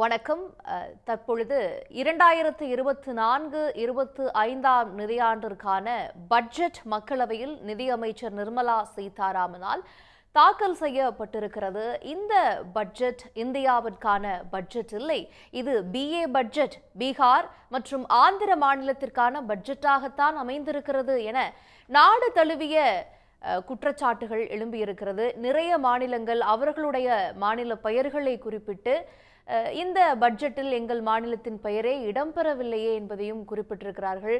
வணக்கம் தற்பொழுது இரண்டாயிரத்து இருபத்தி நான்கு இருபத்து ஐந்தாம் நிதியாண்டிற்கான பட்ஜெட் மக்களவையில் நிதியமைச்சர் நிர்மலா சீதாராமனால் தாக்கல் செய்யப்பட்டிருக்கிறது இந்த பட்ஜெட் இந்தியாவிற்கான பட்ஜெட் இல்லை இது பிஏ பட்ஜெட் பீகார் மற்றும் ஆந்திர மாநிலத்திற்கான பட்ஜெட்டாகத்தான் அமைந்திருக்கிறது என நாடு தழுவிய குற்றச்சாட்டுகள் எழும்பியிருக்கிறது நிறைய மாநிலங்கள் அவர்களுடைய மாநில பெயர்களை குறிப்பிட்டு இந்த பட்ஜெட்டில் எங்கள் மாநிலத்தின் பெயரே இடம்பெறவில்லையே என்பதையும் குறிப்பிட்டிருக்கிறார்கள்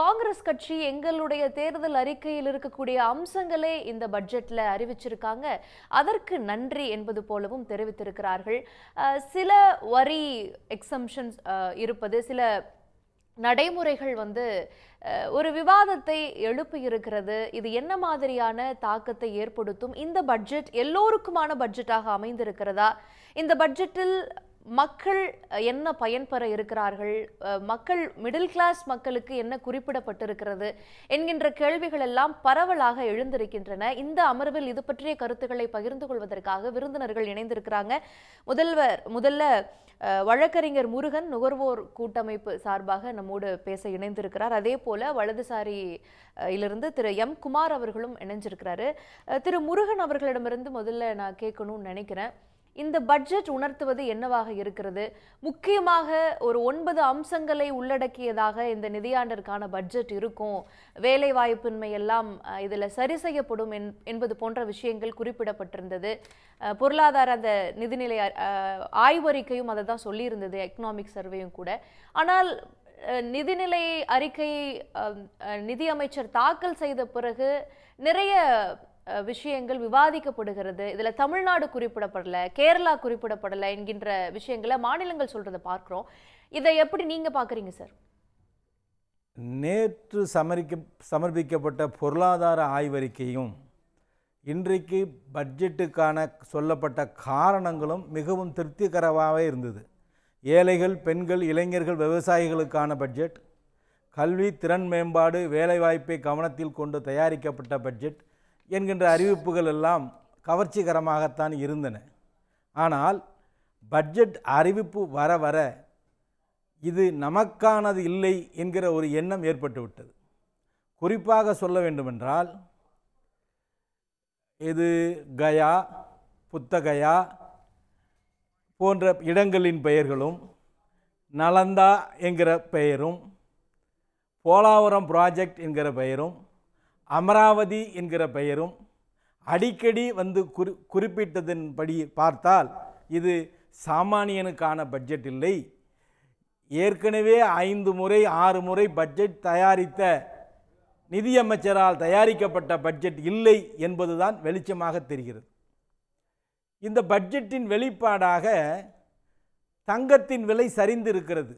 காங்கிரஸ் கட்சி எங்களுடைய தேர்தல் அறிக்கையில் இருக்கக்கூடிய அம்சங்களே இந்த பட்ஜெட்டில் அறிவிச்சிருக்காங்க அதற்கு நன்றி என்பது போலவும் தெரிவித்திருக்கிறார்கள் சில வரி எக்ஸம்ஷன்ஸ் இருப்பது சில நடைமுறைகள் வந்து ஒரு விவாதத்தை எழுப்பி இருக்கிறது இது என்ன மாதிரியான தாக்கத்தை ஏற்படுத்தும் இந்த பட்ஜெட் எல்லோருக்குமான பட்ஜெட்டாக அமைந்திருக்கிறதா இந்த பட்ஜெட்டில் மக்கள் என்ன பயன்பெற இருக்கிறார்கள் மக்கள் மிடில் கிளாஸ் மக்களுக்கு என்ன குறிப்பிடப்பட்டிருக்கிறது என்கின்ற கேள்விகள் எல்லாம் பரவலாக எழுந்திருக்கின்றன இந்த அமர்வில் இது பற்றிய கருத்துக்களை பகிர்ந்து கொள்வதற்காக விருந்தினர்கள் இணைந்திருக்கிறாங்க முதல்வர் முதல்ல வழக்கறிஞர் முருகன் நுகர்வோர் கூட்டமைப்பு சார்பாக நம்மோடு பேச இணைந்திருக்கிறார் அதே போல வலதுசாரி இலிருந்து திரு எம் குமார் அவர்களும் இணைஞ்சிருக்கிறாரு திரு முருகன் அவர்களிடமிருந்து முதல்ல நான் கேட்கணும்னு நினைக்கிறேன் இந்த பட்ஜெட் உணர்த்துவது என்னவாக இருக்கிறது முக்கியமாக ஒரு ஒன்பது அம்சங்களை உள்ளடக்கியதாக இந்த நிதியாண்டிற்கான பட்ஜெட் இருக்கும் வேலைவாய்ப்பின்மை எல்லாம் இதில் சரி செய்யப்படும் என்பது போன்ற விஷயங்கள் குறிப்பிடப்பட்டிருந்தது பொருளாதார அந்த நிதிநிலை ஆய்வறிக்கையும் அதை தான் சொல்லியிருந்தது எக்கனாமிக் சர்வேயும் கூட ஆனால் நிதிநிலை அறிக்கை நிதியமைச்சர் தாக்கல் செய்த பிறகு நிறைய விஷயங்கள் விவாதிக்கப்படுகிறது இதில் தமிழ்நாடு குறிப்பிடப்படலை கேரளா குறிப்பிடப்படலை என்கின்ற விஷயங்களை மாநிலங்கள் சொல்கிறத பார்க்குறோம் இதை எப்படி நீங்கள் பார்க்குறீங்க சார் நேற்று சமரிக்க சமர்ப்பிக்கப்பட்ட பொருளாதார ஆய்வறிக்கையும் இன்றைக்கு பட்ஜெட்டுக்கான சொல்லப்பட்ட காரணங்களும் மிகவும் திருப்திகரமாகவே இருந்தது ஏழைகள் பெண்கள் இளைஞர்கள் விவசாயிகளுக்கான பட்ஜெட் கல்வி திறன் மேம்பாடு வேலைவாய்ப்பை கவனத்தில் கொண்டு தயாரிக்கப்பட்ட பட்ஜெட் என்கின்ற அறிவிப்புகள் எல்லாம் கவர்ச்சிகரமாகத்தான் இருந்தன ஆனால் பட்ஜெட் அறிவிப்பு வர வர இது நமக்கானது இல்லை என்கிற ஒரு எண்ணம் ஏற்பட்டுவிட்டது குறிப்பாக சொல்ல வேண்டுமென்றால் இது கயா புத்தகயா போன்ற இடங்களின் பெயர்களும் நலந்தா என்கிற பெயரும் போலாவரம் ப்ராஜெக்ட் என்கிற பெயரும் அமராவதி என்கிற பெயரும் அடிக்கடி வந்து குறி குறிப்பிட்டதன்படி பார்த்தால் இது சாமானியனுக்கான பட்ஜெட் இல்லை ஏற்கனவே ஐந்து முறை ஆறு முறை பட்ஜெட் தயாரித்த நிதியமைச்சரால் தயாரிக்கப்பட்ட பட்ஜெட் இல்லை என்பதுதான் வெளிச்சமாக தெரிகிறது இந்த பட்ஜெட்டின் வெளிப்பாடாக தங்கத்தின் விலை சரிந்து இருக்கிறது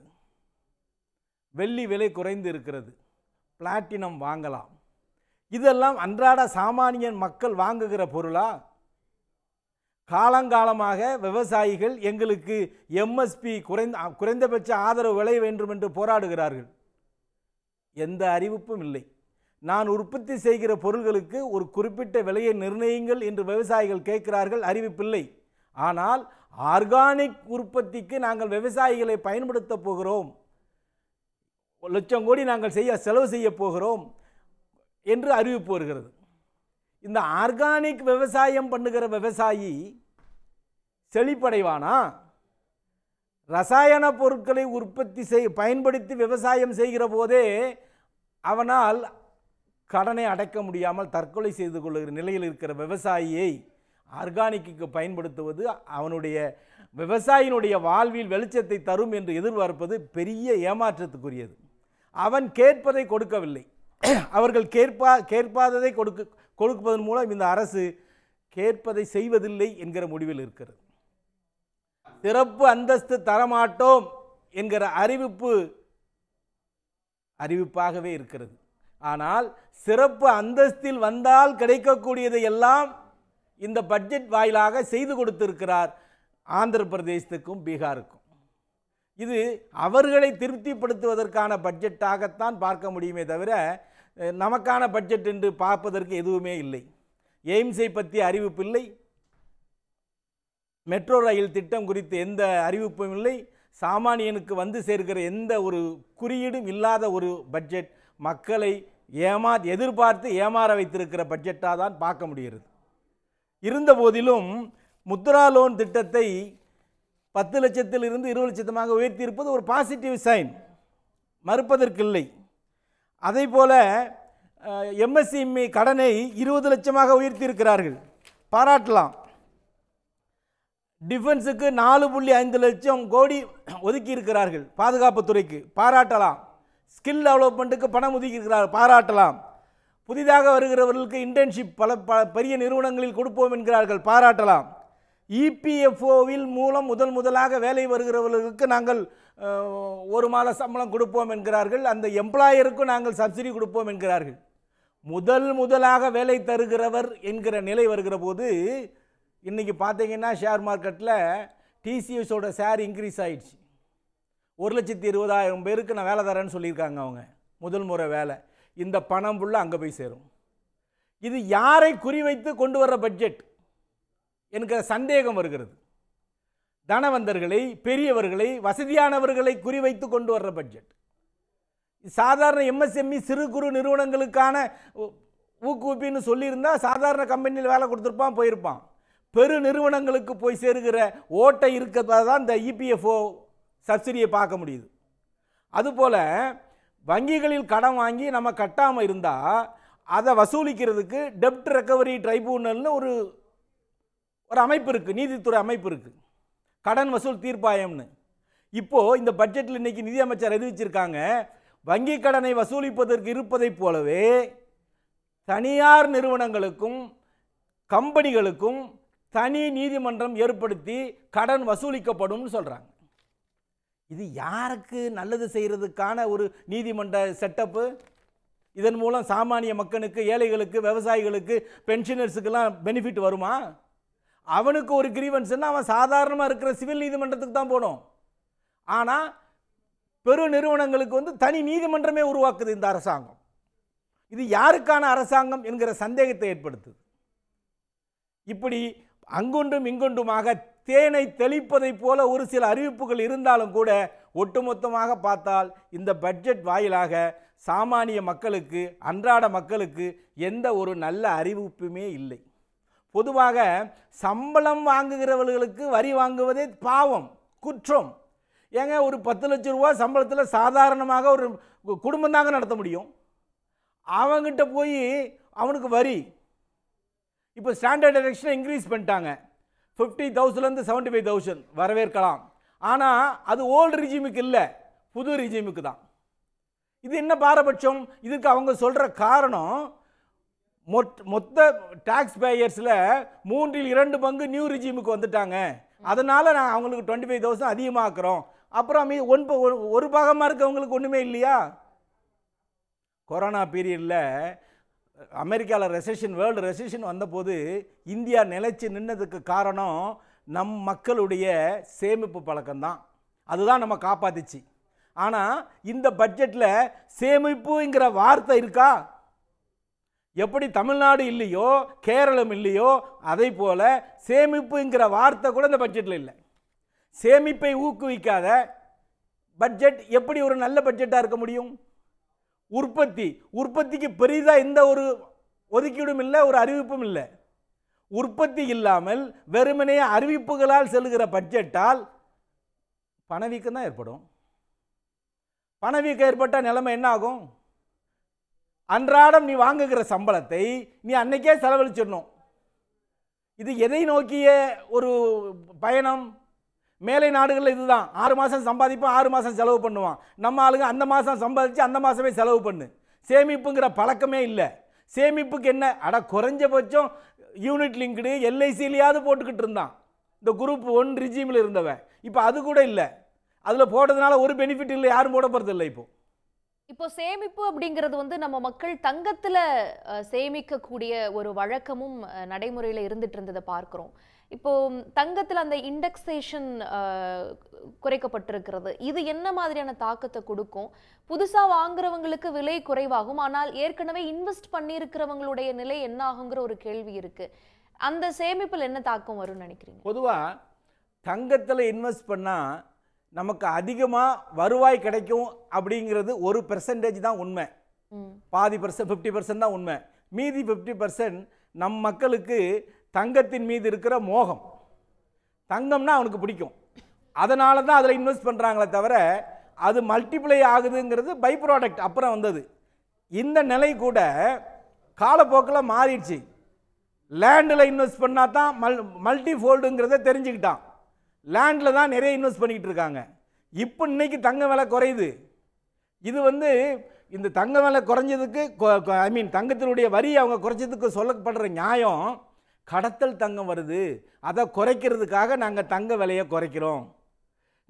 வெள்ளி விலை குறைந்து இருக்கிறது பிளாட்டினம் வாங்கலாம் இதெல்லாம் அன்றாட சாமானியன் மக்கள் வாங்குகிற பொருளா காலங்காலமாக விவசாயிகள் எங்களுக்கு எம்எஸ்பி குறைந்த குறைந்தபட்ச ஆதரவு விளைய வேண்டும் என்று போராடுகிறார்கள் எந்த அறிவிப்பும் இல்லை நான் உற்பத்தி செய்கிற பொருள்களுக்கு ஒரு குறிப்பிட்ட விலையை நிர்ணயிங்கள் என்று விவசாயிகள் கேட்கிறார்கள் அறிவிப்பில்லை ஆனால் ஆர்கானிக் உற்பத்திக்கு நாங்கள் விவசாயிகளை பயன்படுத்த போகிறோம் லட்சம் கோடி நாங்கள் செய்ய செலவு செய்ய போகிறோம் என்று அறிவிப்பு வருகிறது இந்த ஆர்கானிக் விவசாயம் பண்ணுகிற விவசாயி செழிப்படைவானா ரசாயன பொருட்களை உற்பத்தி செய் பயன்படுத்தி விவசாயம் செய்கிற போதே அவனால் கடனை அடைக்க முடியாமல் தற்கொலை செய்து கொள்கிற நிலையில் இருக்கிற விவசாயியை ஆர்கானிக்கு பயன்படுத்துவது அவனுடைய விவசாயினுடைய வாழ்வில் வெளிச்சத்தை தரும் என்று எதிர்பார்ப்பது பெரிய ஏமாற்றத்துக்குரியது அவன் கேட்பதை கொடுக்கவில்லை அவர்கள் கேட்பா கேட்பாததை கொடுக்க கொடுப்பதன் மூலம் இந்த அரசு கேட்பதை செய்வதில்லை என்கிற முடிவில் இருக்கிறது சிறப்பு அந்தஸ்து தரமாட்டோம் என்கிற அறிவிப்பு அறிவிப்பாகவே இருக்கிறது ஆனால் சிறப்பு அந்தஸ்தில் வந்தால் கிடைக்கக்கூடியதை எல்லாம் இந்த பட்ஜெட் வாயிலாக செய்து கொடுத்திருக்கிறார் ஆந்திர பிரதேசத்துக்கும் பீகாருக்கும் இது அவர்களை திருப்திப்படுத்துவதற்கான பட்ஜெட்டாகத்தான் பார்க்க முடியுமே தவிர நமக்கான பட்ஜெட் என்று பார்ப்பதற்கு எதுவுமே இல்லை எய்ம்ஸை பற்றி அறிவிப்பு இல்லை மெட்ரோ ரயில் திட்டம் குறித்து எந்த அறிவிப்பும் இல்லை சாமானியனுக்கு வந்து சேர்க்கிற எந்த ஒரு குறியீடும் இல்லாத ஒரு பட்ஜெட் மக்களை ஏமா எதிர்பார்த்து ஏமாற வைத்திருக்கிற பட்ஜெட்டாக தான் பார்க்க முடிகிறது இருந்த போதிலும் முத்ரா லோன் திட்டத்தை பத்து லட்சத்திலிருந்து இருபது லட்சத்தமாக உயர்த்தியிருப்பது ஒரு பாசிட்டிவ் சைன் மறுப்பதற்கில்லை அதே போல் எம்எஸ்சிஎம்இ கடனை இருபது லட்சமாக உயர்த்தி இருக்கிறார்கள் பாராட்டலாம் டிஃபென்ஸுக்கு நாலு புள்ளி ஐந்து லட்சம் கோடி ஒதுக்கி இருக்கிறார்கள் பாதுகாப்புத்துறைக்கு பாராட்டலாம் ஸ்கில் டெவலப்மெண்ட்டுக்கு பணம் ஒதுக்கி பாராட்டலாம் புதிதாக வருகிறவர்களுக்கு இன்டர்ன்ஷிப் பல ப பெரிய நிறுவனங்களில் கொடுப்போம் என்கிறார்கள் பாராட்டலாம் இபிஎஃப்ஓவில் e மூலம் முதல் முதலாக வேலை வருகிறவர்களுக்கு நாங்கள் ஒரு மாத சம்பளம் கொடுப்போம் என்கிறார்கள் அந்த எம்ப்ளாயருக்கும் நாங்கள் சப்சிடி கொடுப்போம் என்கிறார்கள் முதல் முதலாக வேலை தருகிறவர் என்கிற நிலை வருகிற போது இன்றைக்கி பார்த்தீங்கன்னா ஷேர் மார்க்கெட்டில் டிசிஎஸோட ஷேர் இன்க்ரீஸ் ஆகிடுச்சு ஒரு லட்சத்தி இருபதாயிரம் பேருக்கு நான் வேலை தரேன்னு சொல்லியிருக்காங்க அவங்க முதல் முறை வேலை இந்த பணம் ஃபுல்லாக அங்கே போய் சேரும் இது யாரை குறிவைத்து கொண்டு வர்ற பட்ஜெட் என்கிற சந்தேகம் வருகிறது தனவந்தர்களை பெரியவர்களை வசதியானவர்களை குறிவைத்து கொண்டு வர்ற பட்ஜெட் சாதாரண எம்எஸ்எம்இ e சிறு குறு நிறுவனங்களுக்கான ஊக்குவிப்புன்னு சொல்லியிருந்தால் சாதாரண கம்பெனியில் வேலை கொடுத்துருப்பான் போயிருப்பான் பெரு நிறுவனங்களுக்கு போய் சேருகிற ஓட்டை இருக்கிறதா தான் இந்த இபிஎஃப்ஓ e சப்சிடியை பார்க்க முடியுது அதுபோல் வங்கிகளில் கடன் வாங்கி நம்ம கட்டாமல் இருந்தால் அதை வசூலிக்கிறதுக்கு டெப்ட் ரெக்கவரி ட்ரைபூனல்னு ஒரு ஒரு அமைப்பு இருக்குது நீதித்துறை அமைப்பு இருக்குது கடன் வசூல் தீர்ப்பாயம்னு இப்போது இந்த பட்ஜெட்டில் இன்றைக்கி நிதியமைச்சர் அறிவிச்சிருக்காங்க வங்கி கடனை வசூலிப்பதற்கு இருப்பதைப் போலவே தனியார் நிறுவனங்களுக்கும் கம்பெனிகளுக்கும் தனி நீதிமன்றம் ஏற்படுத்தி கடன் வசூலிக்கப்படும்னு சொல்கிறாங்க இது யாருக்கு நல்லது செய்கிறதுக்கான ஒரு நீதிமன்ற செட்டப்பு இதன் மூலம் சாமானிய மக்களுக்கு ஏழைகளுக்கு விவசாயிகளுக்கு பென்ஷனர்ஸுக்கெல்லாம் பெனிஃபிட் வருமா அவனுக்கு ஒரு கிரீவன்ஸ்னால் அவன் சாதாரணமாக இருக்கிற சிவில் நீதிமன்றத்துக்கு தான் போனோம் ஆனால் பெரு நிறுவனங்களுக்கு வந்து தனி நீதிமன்றமே உருவாக்குது இந்த அரசாங்கம் இது யாருக்கான அரசாங்கம் என்கிற சந்தேகத்தை ஏற்படுத்துது இப்படி அங்கொன்றும் இங்கொன்றுமாக தேனை தெளிப்பதைப் போல ஒரு சில அறிவிப்புகள் இருந்தாலும் கூட ஒட்டுமொத்தமாக பார்த்தால் இந்த பட்ஜெட் வாயிலாக சாமானிய மக்களுக்கு அன்றாட மக்களுக்கு எந்த ஒரு நல்ல அறிவிப்புமே இல்லை பொதுவாக சம்பளம் வாங்குகிறவர்களுக்கு வரி வாங்குவதே பாவம் குற்றம் ஏங்க ஒரு பத்து லட்ச ரூபா சம்பளத்தில் சாதாரணமாக ஒரு குடும்பம் தாங்க நடத்த முடியும் அவங்ககிட்ட போய் அவனுக்கு வரி இப்போ ஸ்டாண்டர்ட் டெரெக்ஷனை இன்க்ரீஸ் பண்ணிட்டாங்க ஃபிஃப்டி தௌசண்ட்லேருந்து செவன்ட்டி ஃபைவ் தௌசண்ட் வரவேற்கலாம் ஆனால் அது ஓல்டு ரிஜிமுக்கு இல்லை புது ரிஜிமுக்கு தான் இது என்ன பாரபட்சம் இதுக்கு அவங்க சொல்கிற காரணம் மொத்த டாக்ஸ் பேயர்ஸில் மூன்றில் இரண்டு பங்கு நியூ ரிஜிமுக்கு வந்துட்டாங்க அதனால் நாங்கள் அவங்களுக்கு டுவெண்ட்டி ஃபைவ் தௌசண்ட் அதிகமாக்குறோம் அப்புறம் ஒன்பது ஒன் ஒரு பாகமாக இருக்கவங்களுக்கு ஒன்றுமே இல்லையா கொரோனா பீரியடில் அமெரிக்காவில் ரெசிஷன் வேர்ல்டு ரெசஷன் வந்தபோது இந்தியா நிலைச்சி நின்னதுக்கு காரணம் நம் மக்களுடைய சேமிப்பு பழக்கம்தான் அதுதான் நம்ம காப்பாத்துச்சு ஆனால் இந்த பட்ஜெட்டில் சேமிப்புங்கிற வார்த்தை இருக்கா எப்படி தமிழ்நாடு இல்லையோ கேரளம் இல்லையோ அதை போல் சேமிப்புங்கிற வார்த்தை கூட இந்த பட்ஜெட்டில் இல்லை சேமிப்பை ஊக்குவிக்காத பட்ஜெட் எப்படி ஒரு நல்ல பட்ஜெட்டாக இருக்க முடியும் உற்பத்தி உற்பத்திக்கு பெரிதாக எந்த ஒரு ஒதுக்கீடும் இல்லை ஒரு அறிவிப்பும் இல்லை உற்பத்தி இல்லாமல் வெறுமனே அறிவிப்புகளால் செல்கிற பட்ஜெட்டால் பணவீக்கம் தான் ஏற்படும் பணவீக்கம் ஏற்பட்டால் நிலைமை என்ன ஆகும் அன்றாடம் நீ வாங்குகிற சம்பளத்தை நீ அன்னைக்கே செலவழிச்சிடணும் இது எதை நோக்கிய ஒரு பயணம் மேலை நாடுகளில் இதுதான் ஆறு மாதம் சம்பாதிப்போம் ஆறு மாதம் செலவு பண்ணுவான் நம்ம ஆளுங்க அந்த மாதம் சம்பாதிச்சு அந்த மாதமே செலவு பண்ணு சேமிப்புங்கிற பழக்கமே இல்லை சேமிப்புக்கு என்ன அட குறைஞ்சபட்சம் யூனிட் லிங்க்டு எல்ஐசிலையாவது போட்டுக்கிட்டு இருந்தான் இந்த குரூப் ஒன் ரிஜிமில் இருந்தவன் இப்போ அது கூட இல்லை அதில் போட்டதுனால ஒரு பெனிஃபிட் இல்லை யாரும் போட போகிறது இல்லை இப்போது இப்போ சேமிப்பு அப்படிங்கிறது வந்து நம்ம மக்கள் தங்கத்தில் சேமிக்கக்கூடிய ஒரு வழக்கமும் நடைமுறையில் இருந்துட்டு இருந்ததை பார்க்குறோம் இப்போ தங்கத்தில் அந்த இண்டெக்ஸேஷன் குறைக்கப்பட்டிருக்கிறது இது என்ன மாதிரியான தாக்கத்தை கொடுக்கும் புதுசாக வாங்குறவங்களுக்கு விலை குறைவாகும் ஆனால் ஏற்கனவே இன்வெஸ்ட் பண்ணியிருக்கிறவங்களுடைய நிலை என்ன ஆகுங்கிற ஒரு கேள்வி இருக்குது அந்த சேமிப்பில் என்ன தாக்கம் வரும்னு நினைக்கிறீங்க பொதுவாக தங்கத்தில் இன்வெஸ்ட் பண்ணால் நமக்கு அதிகமாக வருவாய் கிடைக்கும் அப்படிங்கிறது ஒரு பெர்சன்டேஜ் தான் உண்மை பாதி பர்சன்ட் ஃபிஃப்டி பர்சன்ட் தான் உண்மை மீதி ஃபிஃப்டி பர்சன்ட் நம் மக்களுக்கு தங்கத்தின் மீது இருக்கிற மோகம் தங்கம்னா அவனுக்கு பிடிக்கும் அதனால தான் அதில் இன்வெஸ்ட் பண்ணுறாங்களே தவிர அது மல்டிப்ளை ஆகுதுங்கிறது பை ப்ராடக்ட் அப்புறம் வந்தது இந்த நிலை கூட காலப்போக்கில் மாறிடுச்சு லேண்டில் இன்வெஸ்ட் பண்ணால் தான் மல் மல்டி ஃபோல்டுங்கிறத தெரிஞ்சுக்கிட்டான் லேண்டில் தான் நிறைய இன்வெஸ்ட் பண்ணிக்கிட்டு இருக்காங்க இப்போ இன்றைக்கி தங்க விலை குறையுது இது வந்து இந்த தங்க விலை குறைஞ்சதுக்கு ஐ மீன் தங்கத்தினுடைய வரி அவங்க குறைச்சதுக்கு சொல்லப்படுற நியாயம் கடத்தல் தங்கம் வருது அதை குறைக்கிறதுக்காக நாங்கள் தங்க விலையை குறைக்கிறோம்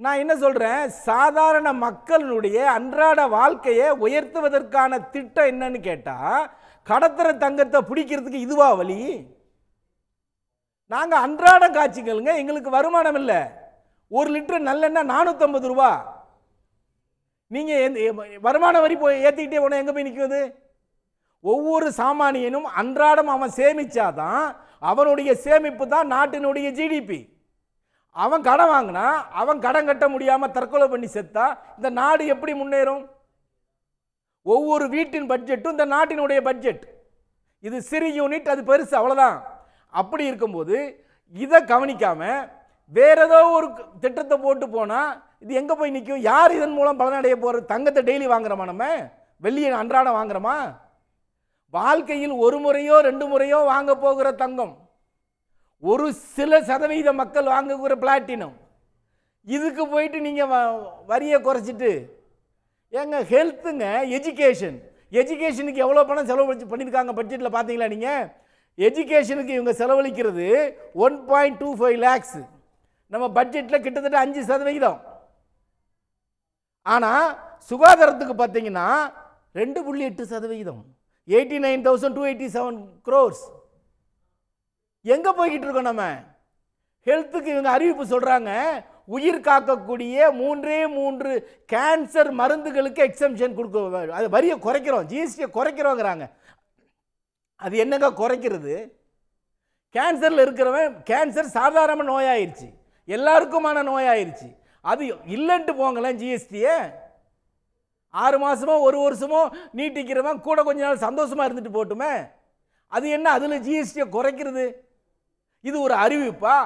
நான் என்ன சொல்கிறேன் சாதாரண மக்களுடைய அன்றாட வாழ்க்கையை உயர்த்துவதற்கான திட்டம் என்னன்னு கேட்டால் கடத்துகிற தங்கத்தை பிடிக்கிறதுக்கு இதுவா வழி நாங்கள் அன்றாட காட்சிகளுங்க எங்களுக்கு வருமானம் இல்லை ஒரு லிட்டர் நல்லெண்ணெய் நானூற்றம்பது ரூபா நீங்கள் எந்த வருமான வரி போய் ஏற்றிக்கிட்டே உடனே எங்கே போய் நிற்குது ஒவ்வொரு சாமானியனும் அன்றாடம் அவன் சேமித்தாதான் அவனுடைய சேமிப்பு தான் நாட்டினுடைய ஜிடிபி அவன் கடன் வாங்கினா அவன் கடன் கட்ட முடியாமல் தற்கொலை பண்ணி செத்தா இந்த நாடு எப்படி முன்னேறும் ஒவ்வொரு வீட்டின் பட்ஜெட்டும் இந்த நாட்டினுடைய பட்ஜெட் இது சிறு யூனிட் அது பெருசு அவ்வளோதான் அப்படி இருக்கும்போது இதை கவனிக்காமல் வேற ஏதோ ஒரு திட்டத்தை போட்டு போனால் இது எங்கே போய் நிற்கும் யார் இதன் மூலம் பலனடைய போகிறது தங்கத்தை டெய்லி வாங்குறோமா நம்ம வெள்ளியை அன்றாடம் வாங்குறோமா வாழ்க்கையில் ஒரு முறையோ ரெண்டு முறையோ வாங்க போகிற தங்கம் ஒரு சில சதவீத மக்கள் வாங்கக்கூற பிளாட்டினம் இதுக்கு போயிட்டு நீங்கள் வரியை குறைச்சிட்டு ஏங்க ஹெல்த்துங்க எஜுகேஷன் எஜுகேஷனுக்கு எவ்வளோ பணம் செலவு பண்ணியிருக்காங்க பட்ஜெட்டில் பார்த்தீங்களா நீங்கள் எஜுகேஷனுக்கு இவங்க செலவழிக்கிறது one point two five lakhs நம்ம பட்ஜெட்டில் கிட்டத்தட்ட அஞ்சு சதவிகிதம் ஆனால் சுகாதாரத்துக்கு பார்த்தீங்கன்னா ரெண்டு புள்ளி எட்டு சதவிகிதம் eighty nine thousand two eighty seven crores எங்கே போய்கிட்டு இருக்கோம் நம்ம ஹெல்த்துக்கு இவங்க அறிவிப்பு சொல்கிறாங்க உயிர் காக்கக்கூடிய மூன்றே மூன்று கேன்சர் மருந்துகளுக்கு எக்ஸம்ஷன் கொடுக்க அது வரியை குறைக்கிறோம் ஜிஎஸ்டியை குறைக்கிறோங்கிறாங்க அது என்னங்க குறைக்கிறது கேன்சரில் இருக்கிறவன் கேன்சர் சாதாரண நோயாயிருச்சு எல்லாருக்குமான நோயாயிருச்சு அது இல்லைன்ட்டு போங்களேன் ஜிஎஸ்டியை ஆறு மாதமோ ஒரு வருஷமோ நீட்டிக்கிறவன் கூட கொஞ்ச நாள் சந்தோஷமாக இருந்துட்டு போட்டுமே அது என்ன அதில் ஜிஎஸ்டியை குறைக்கிறது இது ஒரு அறிவிப்பா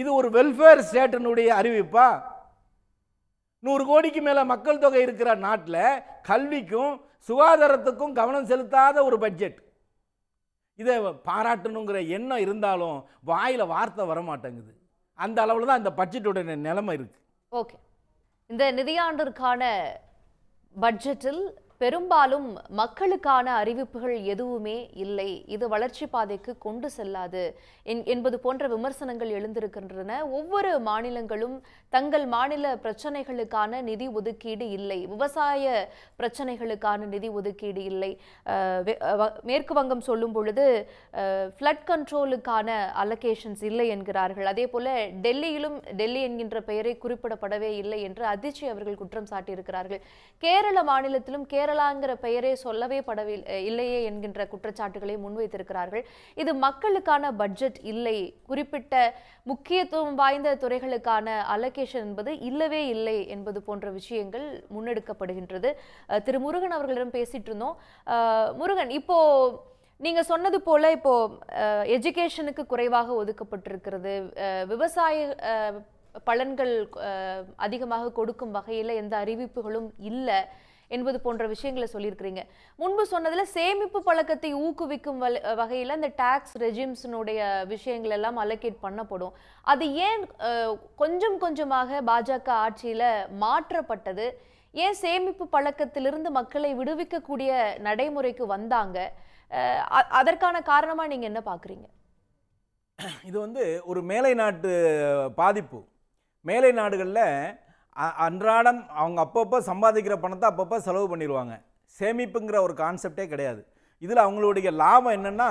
இது ஒரு வெல்ஃபேர் ஸ்டேட்டினுடைய அறிவிப்பா நூறு கோடிக்கு மேலே மக்கள் தொகை இருக்கிற நாட்டில் கல்விக்கும் சுகாதாரத்துக்கும் கவனம் செலுத்தாத ஒரு பட்ஜெட் இதை பாராட்டணுங்கிற எண்ணம் இருந்தாலும் வாயில் வார்த்தை வர மாட்டேங்குது அந்த அளவில் தான் அந்த பட்ஜெட்டோட நிலைமை இருக்குது ஓகே இந்த நிதியாண்டிற்கான பட்ஜெட்டில் பெரும்பாலும் மக்களுக்கான அறிவிப்புகள் எதுவுமே இல்லை இது வளர்ச்சி பாதைக்கு கொண்டு செல்லாது என்பது போன்ற விமர்சனங்கள் எழுந்திருக்கின்றன ஒவ்வொரு மாநிலங்களும் தங்கள் மாநில பிரச்சனைகளுக்கான நிதி ஒதுக்கீடு இல்லை விவசாய பிரச்சனைகளுக்கான நிதி ஒதுக்கீடு இல்லை மேற்கு வங்கம் சொல்லும் பொழுது ஃப்ளட் கண்ட்ரோலுக்கான அலொகேஷன்ஸ் இல்லை என்கிறார்கள் அதே போல டெல்லியிலும் டெல்லி என்கின்ற பெயரை குறிப்பிடப்படவே இல்லை என்று அதிர்ச்சி அவர்கள் குற்றம் சாட்டியிருக்கிறார்கள் கேரள மாநிலத்திலும் கேரள கேரளாங்கிற பெயரே சொல்லவே படவில்லை இல்லையே என்கின்ற குற்றச்சாட்டுகளை முன்வைத்திருக்கிறார்கள் இது மக்களுக்கான பட்ஜெட் இல்லை குறிப்பிட்ட முக்கியத்துவம் வாய்ந்த துறைகளுக்கான அலோகேஷன் என்பது இல்லவே இல்லை என்பது போன்ற விஷயங்கள் முன்னெடுக்கப்படுகின்றது திரு முருகன் அவர்களிடம் பேசிட்டு இருந்தோம் முருகன் இப்போ நீங்க சொன்னது போல இப்போ எஜுகேஷனுக்கு குறைவாக ஒதுக்கப்பட்டிருக்கிறது விவசாய பலன்கள் அதிகமாக கொடுக்கும் வகையில் எந்த அறிவிப்புகளும் இல்லை என்பது போன்ற விஷயங்களை சொல்லியிருக்கிறீங்க முன்பு சொன்னதில் சேமிப்பு பழக்கத்தை ஊக்குவிக்கும் வகையில் அந்த டேக்ஸ் ரெஜிம்ஸினுடைய விஷயங்கள் எல்லாம் அலோகேட் பண்ணப்படும் அது ஏன் கொஞ்சம் கொஞ்சமாக பாஜக ஆட்சியில் மாற்றப்பட்டது ஏன் சேமிப்பு பழக்கத்திலிருந்து மக்களை விடுவிக்கக்கூடிய நடைமுறைக்கு வந்தாங்க அதற்கான காரணமாக நீங்கள் என்ன பார்க்குறீங்க இது வந்து ஒரு மேலை நாட்டு பாதிப்பு மேலை நாடுகளில் அன்றாடம் அவங்க அப்பப்போ சம்பாதிக்கிற பணத்தை அப்பப்போ செலவு பண்ணிடுவாங்க சேமிப்புங்கிற ஒரு கான்செப்டே கிடையாது இதில் அவங்களுடைய லாபம் என்னென்னா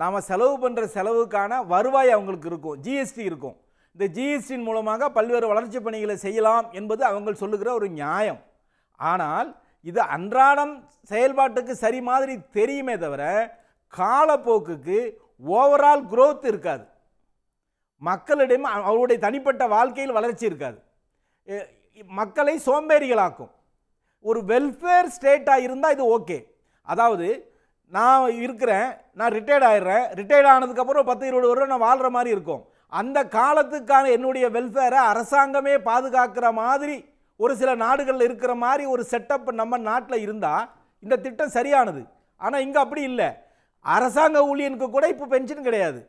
நாம் செலவு பண்ணுற செலவுக்கான வருவாய் அவங்களுக்கு இருக்கும் ஜிஎஸ்டி இருக்கும் இந்த ஜிஎஸ்டியின் மூலமாக பல்வேறு வளர்ச்சி பணிகளை செய்யலாம் என்பது அவங்க சொல்லுகிற ஒரு நியாயம் ஆனால் இது அன்றாடம் செயல்பாட்டுக்கு சரி மாதிரி தெரியுமே தவிர காலப்போக்குக்கு ஓவரால் குரோத் இருக்காது மக்களிடம் அவருடைய தனிப்பட்ட வாழ்க்கையில் வளர்ச்சி இருக்காது மக்களை சோம்பேறிகளாக்கும் ஒரு வெல்ஃபேர் ஸ்டேட்டாக இருந்தால் இது ஓகே அதாவது நான் இருக்கிறேன் நான் ரிட்டையர்ட் ஆயிடுறேன் ரிட்டையர்ட் ஆனதுக்கப்புறம் பத்து இருபது வருடம் நான் வாழ்கிற மாதிரி இருக்கும் அந்த காலத்துக்கான என்னுடைய வெல்ஃபேரை அரசாங்கமே பாதுகாக்கிற மாதிரி ஒரு சில நாடுகளில் இருக்கிற மாதிரி ஒரு செட்டப் நம்ம நாட்டில் இருந்தால் இந்த திட்டம் சரியானது ஆனால் இங்கே அப்படி இல்லை அரசாங்க ஊழியனுக்கு கூட இப்போ பென்ஷன் கிடையாது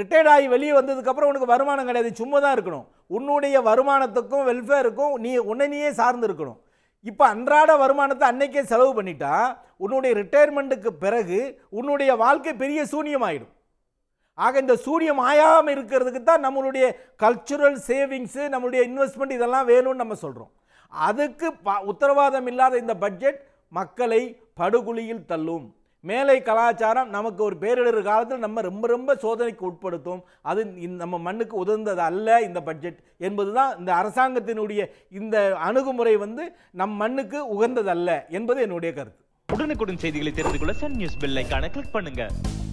ரிட்டையர்ட் ஆகி வெளியே வந்ததுக்கப்புறம் உனக்கு வருமானம் கிடையாது சும்மா தான் இருக்கணும் உன்னுடைய வருமானத்துக்கும் வெல்ஃபேருக்கும் நீ உன்னையே சார்ந்து இருக்கணும் இப்போ அன்றாட வருமானத்தை அன்னைக்கே செலவு பண்ணிட்டா உன்னுடைய ரிட்டையர்மெண்ட்டுக்கு பிறகு உன்னுடைய வாழ்க்கை பெரிய சூனியம் ஆகிடும் ஆக இந்த சூரியம் ஆயாமல் இருக்கிறதுக்கு தான் நம்மளுடைய கல்ச்சுரல் சேவிங்ஸு நம்மளுடைய இன்வெஸ்ட்மெண்ட் இதெல்லாம் வேணும்னு நம்ம சொல்கிறோம் அதுக்கு ப உத்தரவாதம் இல்லாத இந்த பட்ஜெட் மக்களை படுகொலியில் தள்ளும் மேலை கலாச்சாரம் நமக்கு ஒரு பேரிடர் காலத்தில் நம்ம ரொம்ப ரொம்ப சோதனைக்கு உட்படுத்தும் அது நம்ம மண்ணுக்கு உதர்ந்தது அல்ல இந்த பட்ஜெட் என்பது தான் இந்த அரசாங்கத்தினுடைய இந்த அணுகுமுறை வந்து நம் மண்ணுக்கு உகந்ததல்ல என்பது என்னுடைய கருத்து உடனுக்குடன் செய்திகளை தெரிந்து கொள்ள சன் நியூஸ் பெல்லைக்கான கிளிக் பண்ணுங்கள்